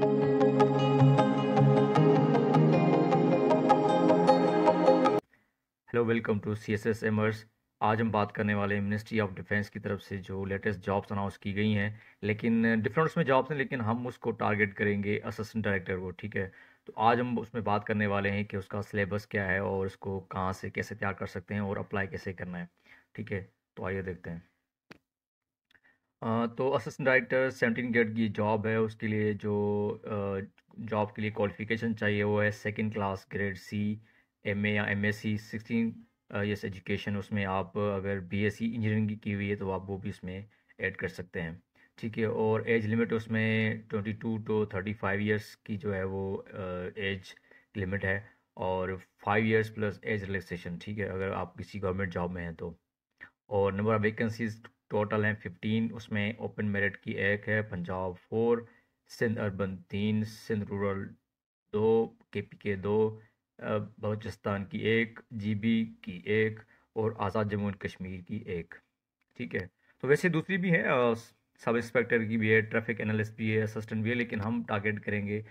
hello welcome to C S S aimers आज हम बात करने वाले मिनिस्ट्री ऑफ डिफेंस की तरफ से जो लेटेस्ट जॉब्स अनाउंस की गई हैं लेकिन डिफरेंट उसमें जॉब्स हैं लेकिन हम उसको टारगेट करेंगे असिस्टेंट डायरेक्टर को ठीक है तो आज हम उसमें बात करने वाले हैं कि उसका सिलेबस क्या है और उसको कहाँ से कैसे तैयार कर सकते हैं और अप्लाई कैसे करना है ठीक है तो आइए देखते हैं तो असिस्टेंट डायरेक्टर सेवनटीन ग्रेड की जॉब है उसके लिए जो जॉब के लिए क्वालिफ़िकेशन चाहिए वो है second class grade C A या M S C sixteen years education उसमें आप अगर बी एस सी इंजीनियरिंग की हुई है तो आप वो भी इसमें ऐड कर सकते हैं ठीक है और एज लिमिट उसमें twenty two to thirty five years की जो है वो एज लिमिट है और five years plus age relaxation ठीक है अगर आप किसी गवर्नमेंट जॉब में हैं तो और नंबर ऑफ़ वैकेंसीज टोटल हैं फिफ्टीन उसमें ओपन मेरिट की एक है पंजाब फोर सिंध अर्बन तीन सिंध रूरल दो के पी के दो बलोचिस्तान की एक जीबी की एक और आज़ाद जम्मू एंड कश्मीर की एक ठीक है तो वैसे दूसरी भी है सब इंस्पेक्टर की भी है ट्रैफिक एनालिस्ट भी है असिस्टेंट भी है लेकिन हम टारगेट करेंगे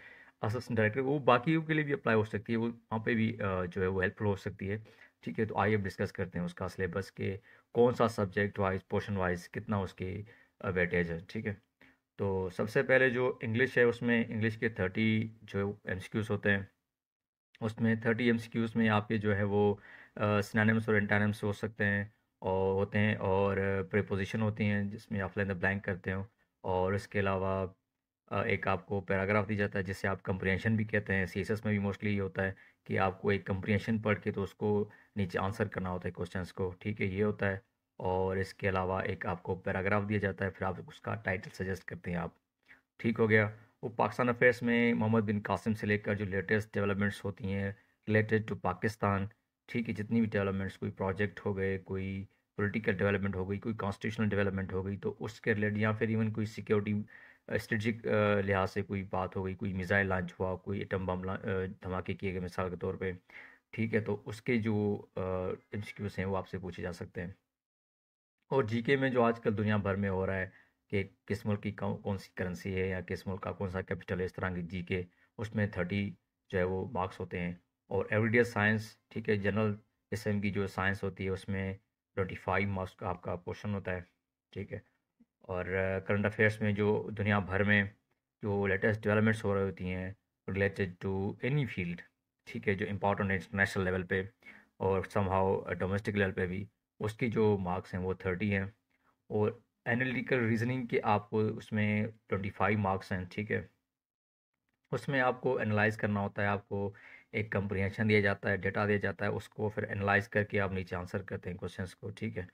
असिस्टेंट डायरेक्टर वो बाकी के लिए भी अप्लाई हो सकती है वो वहाँ पे भी जो है वो हेल्पफुल हो सकती है ठीक है तो आइए अब डिस्कस करते हैं उसका सिलेबस के कौन सा सब्जेक्ट वाइज पोर्शन वाइज कितना उसकी वेटेज है ठीक है तो सबसे पहले जो इंग्लिश है उसमें इंग्लिश के थर्टी जो एम होते हैं उसमें थर्टी एम में आपके जो है वो स्नानम्स और इंटानम्स हो सकते हैं और होते हैं और प्रिपोजिशन होती हैं जिसमें आप लेंथ ब्लैंक करते हो और इसके अलावा एक आपको पैराग्राफ दिया जाता है जिससे आप कंप्रेंशन भी कहते हैं सी में भी मोस्टली ये होता है कि आपको एक कंप्रिहेंशन पढ़ के तो उसको नीचे आंसर करना होता है क्वेश्चन को ठीक है ये होता है और इसके अलावा एक आपको पैराग्राफ दिया जाता है फिर आप उसका टाइटल सजेस्ट करते हैं आप ठीक हो गया वो पाकिस्तान अफेयर्स में मोहम्मद बिन कासिम से लेकर जो लेटेस्ट डेवलपमेंट्स होती हैं रिलेटेड टू पाकिस्तान ठीक है जितनी भी डेवलपमेंट्स कोई प्रोजेक्ट हो गए कोई पॉलिटिकल डेवलपमेंट हो गई कोई कॉन्स्टिट्यूशनल डेवलपमेंट हो गई तो उसके रिलेटेड या फिर इवन कोई सिक्योरिटी स्ट्रेटिक लिहाज से कोई बात हो गई कोई मिज़ाइल लॉन्च हुआ कोई एटम बम धमाके किए गए मिसाल के तौर पे ठीक है तो उसके जो एम हैं वो आपसे पूछे जा सकते हैं और जीके में जो आजकल दुनिया भर में हो रहा है कि किस मुल्क की कौन सी करेंसी है या किस मुल्क का कौन सा कैपिटल है इस तरह की जी के उसमें थर्टी जो है वो मार्क्स होते हैं और एवरीडे साइंस ठीक है जनरल किस्म की जो साइंस होती है उसमें ट्वेंटी फाइव मार्क्स का आपका क्वेश्चन होता है ठीक है और करंट अफेयर्स में जो दुनिया भर में जो लेटेस्ट डेवलपमेंट्स हो रही होती हैं रिलेटेड टू एनी फील्ड ठीक है जो इम्पोर्टेंट है इंटरनेशनल लेवल पे और समहाउ डोमेस्टिक लेवल पे भी उसकी जो मार्क्स हैं वो थर्टी हैं और एनालिटिकल रीजनिंग के आपको उसमें ट्वेंटी फाइव मार्क्स हैं ठीक है उसमें आपको एनालाइज करना होता है आपको एक कंप्रीहेंशन दिया जाता है डेटा दिया जाता है उसको फिर एनालाइज करके आप नीचे आंसर करते हैं क्वेश्चंस को ठीक है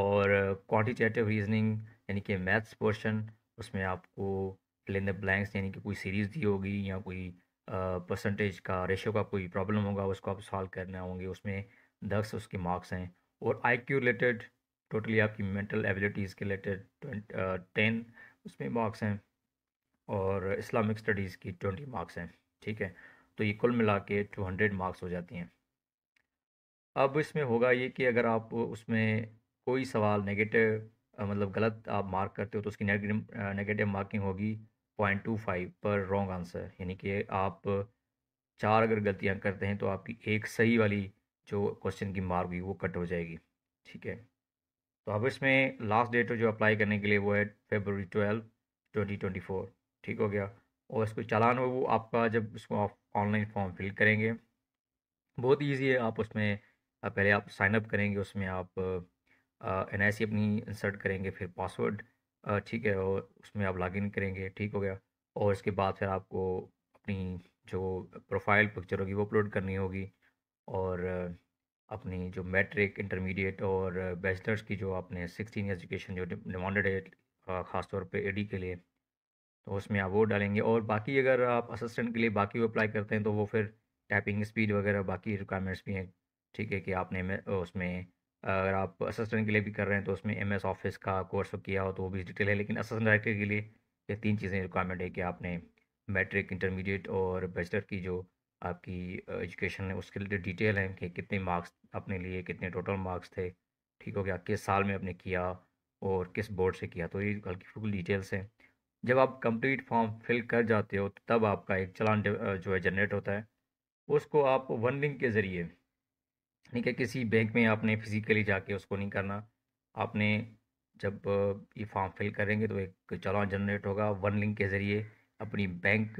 और क्वांटिटेटिव रीजनिंग यानी कि मैथ्स पोर्शन उसमें आपको प्लेन द ब्लैंक्स यानी कि कोई सीरीज़ दी होगी या कोई परसेंटेज का रेशो का कोई प्रॉब्लम होगा उसको आप सॉल्व करने होंगे उसमें दस उसके मार्क्स हैं और आई क्यू रिलेटेड टोटली आपकी मेंटल एबिलिटीज़ के रिलेटेड टेन उसमें मार्क्स हैं और इस्लामिक स्टडीज़ की ट्वेंटी मार्क्स हैं ठीक है तो ये कुल मिला के टू हंड्रेड मार्क्स हो जाती हैं अब इसमें होगा ये कि अगर आप उसमें कोई सवाल नेगेटिव मतलब गलत आप मार्क करते हो तो उसकी नेगेटिव मार्किंग होगी पॉइंट टू फाइव पर रॉन्ग आंसर यानी कि आप चार अगर गलतियां करते हैं तो आपकी एक सही वाली जो क्वेश्चन की मार्क हुई वो कट हो जाएगी ठीक है तो अब इसमें लास्ट डेट जो अप्लाई करने के लिए वो है February twelve twenty twenty four ठीक हो गया और इसको चालान हो वो आपका जब इसको आप ऑनलाइन फॉर्म फिल करेंगे बहुत ईजी है आप उसमें पहले आप साइनअप करेंगे उसमें आप एन आई सी अपनी इंसर्ट करेंगे फिर पासवर्ड ठीक है और उसमें आप लॉगिन करेंगे ठीक हो गया और इसके बाद फिर आपको अपनी जो प्रोफाइल पिक्चर होगी वो अपलोड करनी होगी और अपनी जो मैट्रिक इंटरमीडिएट और बैचलर्स की जो आपने सिक्सटीन एजुकेशन जो डिमांडेड है ख़ासतौर ए डी के लिए तो उसमें आप वो डालेंगे और बाकी अगर आप असिस्टेंट के लिए बाकी वो अप्लाई करते हैं तो वो फिर टाइपिंग स्पीड वगैरह बाकी रिक्वायरमेंट्स भी हैं ठीक है कि आपने उसमें अगर आप असिस्टेंट के लिए भी कर रहे हैं तो उसमें एम एस ऑफिस का कोर्स तो किया हो तो वो भी डिटेल है लेकिन असिस्टेंट डायरेक्टर के लिए ये तीन चीज़ें रिक्वायरमेंट है कि आपने मैट्रिक इंटरमीडिएट और बैचलर की जो आपकी एजुकेशन है उसके लिए डिटेल है कि कितने मार्क्स अपने लिए कितने टोटल मार्क्स थे ठीक हो गया किस साल में आपने किया और किस बोर्ड से किया तो ये हल्की फुल्की डिटेल्स हैं जब आप कंप्लीट फॉर्म फिल कर जाते हो तब आपका एक चलान जो है जनरेट होता है उसको आप वन लिंक के ज़रिए यानी कि किसी बैंक में आपने फिज़िकली जाके उसको नहीं करना आपने जब ये फॉर्म फिल करेंगे तो एक चलान जनरेट होगा वन लिंक के ज़रिए अपनी बैंक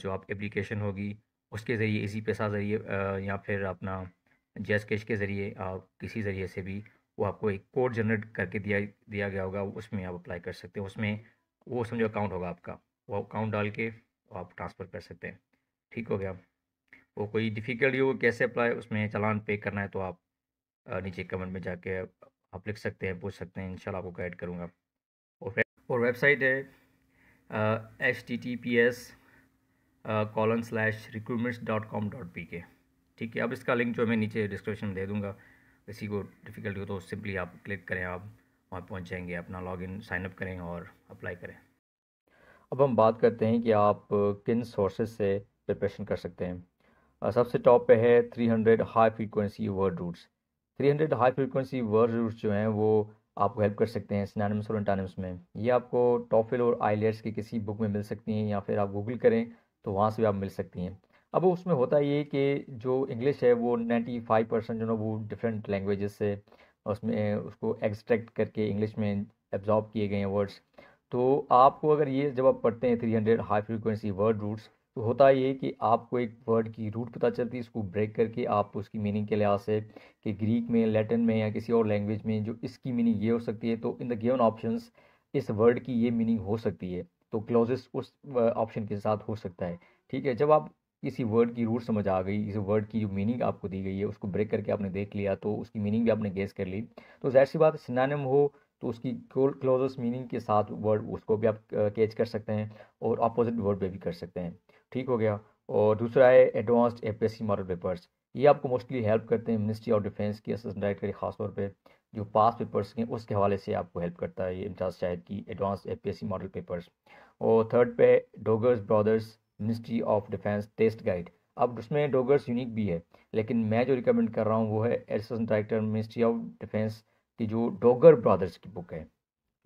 जो आप एप्लीकेशन होगी उसके ज़रिए इसी पैसा ज़रिए या फिर अपना जैस कैश के ज़रिए आप किसी ज़रिए से भी वो आपको एक कोड जनरेट करके दिया दिया गया होगा उसमें आप अप्लाई कर सकते हैं उसमें वो समझो अकाउंट होगा आपका वो अकाउंट डाल के आप ट्रांसफ़र कर सकते हैं ठीक हो गया वो कोई डिफ़िकल्टी हो कैसे अप्लाई उसमें चलान पे करना है तो आप नीचे कमेंट में जाके आप लिख सकते हैं पूछ सकते हैं इंशाल्लाह आपको गाइड करूँगा और और वेबसाइट है H T T P S colon slash recruitments dot com dot P K ठीक है अब इसका लिंक जो मैं नीचे डिस्क्रिप्शन में दे दूँगा किसी को डिफ़िकल्टी हो तो सिंपली आप क्लिक करें आप वहाँ पहुँच जाएंगे अपना लॉग इन साइनअप करें और अप्लाई करें अब हम बात करते हैं कि आप किन सोर्सेज से प्रिपरेशन कर सकते हैं सबसे टॉप पे है 300 high frequency word roots 300 high frequency word roots जो हैं वो आपको हेल्प कर सकते हैं सिनानिम्स और एंटानिम्स में ये आपको टॉफिल और आईलेट्स की किसी बुक में मिल सकती हैं या फिर आप गूगल करें तो वहाँ से भी आप मिल सकती हैं अब उसमें होता ये कि जो इंग्लिश है वो नाइन्टी फाइव परसेंट जो ना वो डिफरेंट लैंग्वेज से उसमें उसको एक्सट्रैक्ट करके इंग्लिश में एब्जॉर्ब किए गए हैं वर्ड्स तो आपको अगर ये जब आप पढ़ते हैं three hundred high frequency word roots तो होता ये कि आपको एक वर्ड की रूट पता चलती है इसको ब्रेक करके आप उसकी मीनिंग के लिहाज से कि ग्रीक में लैटिन में या किसी और लैंग्वेज में जो इसकी मीनिंग ये हो सकती है तो इन द गिवन ऑप्शंस इस वर्ड की ये मीनिंग हो सकती है तो क्लोजेस उस ऑप्शन के साथ हो सकता है ठीक है जब आप किसी वर्ड की रूट समझ आ गई इस वर्ड की जो मीनिंग आपको दी गई है उसको ब्रेक करके आपने देख लिया तो उसकी मीनिंग भी आपने गेस कर ली तो जाहिर सी बात सिनानम हो तो उसकी क्लोजेस्ट मीनिंग के साथ वर्ड उसको भी आप कैच कर सकते हैं और अपोजिट वर्ड पर भी कर सकते हैं ठीक हो गया और दूसरा है एडवांस्ड एपीएससी मॉडल पेपर्स ये आपको मोस्टली हेल्प करते हैं मिनिस्ट्री ऑफ डिफेंस की असिस्टेंट डायरेक्टर के खासतौर पर जो पास पेपर्स हैं उसके हवाले से आपको हेल्प करता है ये इम्ताज़ शाहिद की एडवांस सी मॉडल पेपर्स और थर्ड पे Dogars brothers ministry of defence test guide अब उसमें डोगर्स यूनिक भी है लेकिन मैं जो रिकमेंड कर रहा हूँ वो है assistant director ministry of defence की जो डोगर ब्रदर्स की बुक है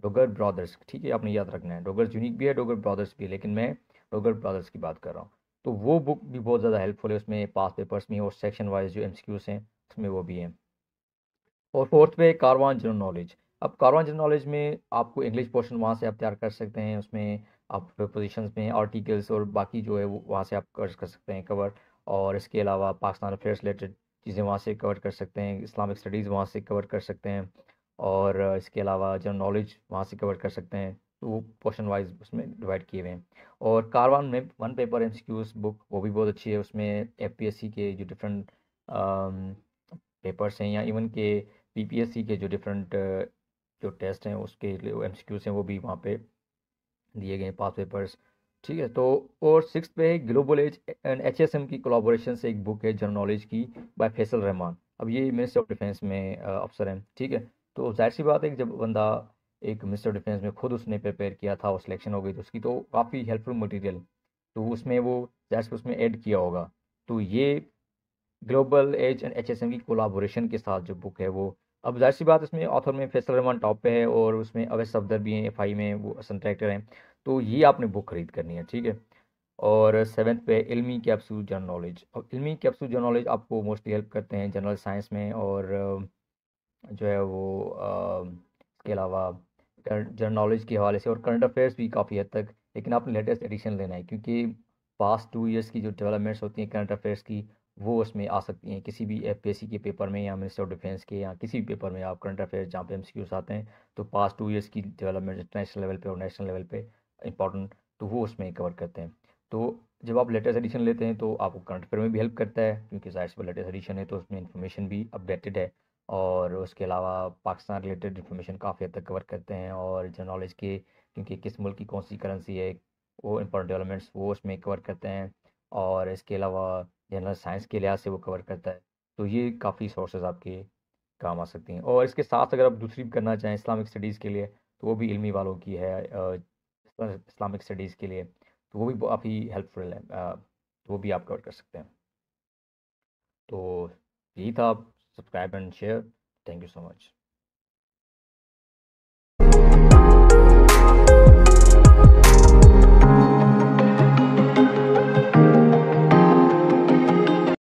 डोगर ब्रदर्स ठीक है आपने याद रखना है डोगर्स यूनिक भी है डोगर ब्रदर्स भी है लेकिन मैं डोगर ब्रदर्स की बात कर रहा हूँ तो वो बुक भी बहुत ज़्यादा हेल्पफुल है उसमें पास पेपर्स में और सेक्शन वाइज जो एम हैं उसमें वो भी हैं और फोर्थ पे कारवान जनरल नॉलेज अब कारवान जनरल नॉलेज में आपको इंग्लिश पोर्शन वहाँ से आप तैयार कर सकते हैं उसमें आप प्रपोजिशन में आर्टिकल्स और बाकी जो है वो वहाँ से आप कवर कर सकते हैं कवर और इसके अलावा पाकिस्तान अफेयर्स रिलेटेड चीज़ें वहाँ से कवर कर सकते हैं इस्लामिक स्टडीज़ वहाँ से कवर कर सकते हैं और इसके अलावा जनरल नॉलेज वहाँ से कवर कर सकते हैं टू पोर्शन वाइज उसमें डिवाइड किए हुए हैं और कारवान में वन पेपर एम बुक वो भी बहुत अच्छी है उसमें एफ के जो डिफरेंट पेपर्स हैं या इवन के पी के जो डिफरेंट जो टेस्ट हैं उसके एम सी हैं वो भी वहाँ पे दिए गए पास पेपर्स ठीक है तो और सिक्स पे है global as and H S M की कोलाबोरेशन से एक बुक है जनरल नॉलेज की बाय फैसल रहमान अब ये मिनिस्ट्री ऑफ डिफेंस में अफसर हैं ठीक है तो जाहिर सी बात है कि जब बंदा एक मिस्टर डिफेंस में खुद उसने प्रिपेयर किया था वो सिलेक्शन हो गई थी उसकी तो काफ़ी हेल्पफुल मटेरियल तो उसमें वो जैसे उसमें ऐड किया होगा तो ये ग्लोबल एज एंड एच की कोलाबोरेशन के साथ जो बुक है वो अब जाहिर सी बात इसमें ऑथर में फैसल रहमान टॉप पे है और उसमें अवैस सफदर भी हैं एफ में वो असन हैं तो ये आपने बुक खरीद करनी है ठीक है और सेवन्थ पे इलमी कैप्सूल जनरल नॉलेज और इल्मी कैप्सूल जनरल नॉलेज आपको मोस्टली हेल्प करते हैं जनरल साइंस में और जो है वो इसके अलावा जनरल नॉलेज के हवाले से और करंट अफेयर्स भी काफ़ी हद तक लेकिन आपने लेटेस्ट एडिशन लेना है क्योंकि पास्ट टू ईयर्स की जो डेवलपमेंट्स होती हैं करंट अफेयर्स की वो उसमें आ सकती हैं किसी भी एफ के पेपर में या मिनिस्टर ऑफ डिफेंस के या किसी भी पेपर में आप करंट अफेयर्स जहाँ पे एम आते हैं तो पास्ट टू ईयर्स की डेवलपमेंट इंटरनेशनल लेवल पे और नेशनल लेवल पे इंपॉर्टेंट तो वो उसमें कवर करते हैं तो जब आप लेटेस्ट एडिशन लेते हैं तो आपको करंट अफेयर में भी हेल्प करता है क्योंकि जाहिर पर लेटेस्ट एडिशन है तो उसमें इन्फॉर्मेशन भी अपडेटेड है और उसके अलावा पाकिस्तान रिलेटेड इन्फॉर्मेशन काफ़ी हद तक कवर करते हैं और जनरल नॉलेज के क्योंकि किस मुल्क की कौन सी करेंसी है वो इम्पोर्टेंट डेवलपमेंट्स वो उसमें कवर करते हैं और इसके अलावा जनरल साइंस के लिहाज से वो कवर करता है तो ये काफ़ी सोर्सेज आपके काम आ सकती हैं और इसके साथ अगर आप दूसरी करना चाहें इस्लामिक स्टडीज़ के लिए तो वो भी इलमी वालों की है इस्लामिक स्टडीज़ के लिए तो वो भी काफ़ी हेल्पफुल है तो वो भी आप कवर कर सकते हैं तो यही था subscribe and share thank you so much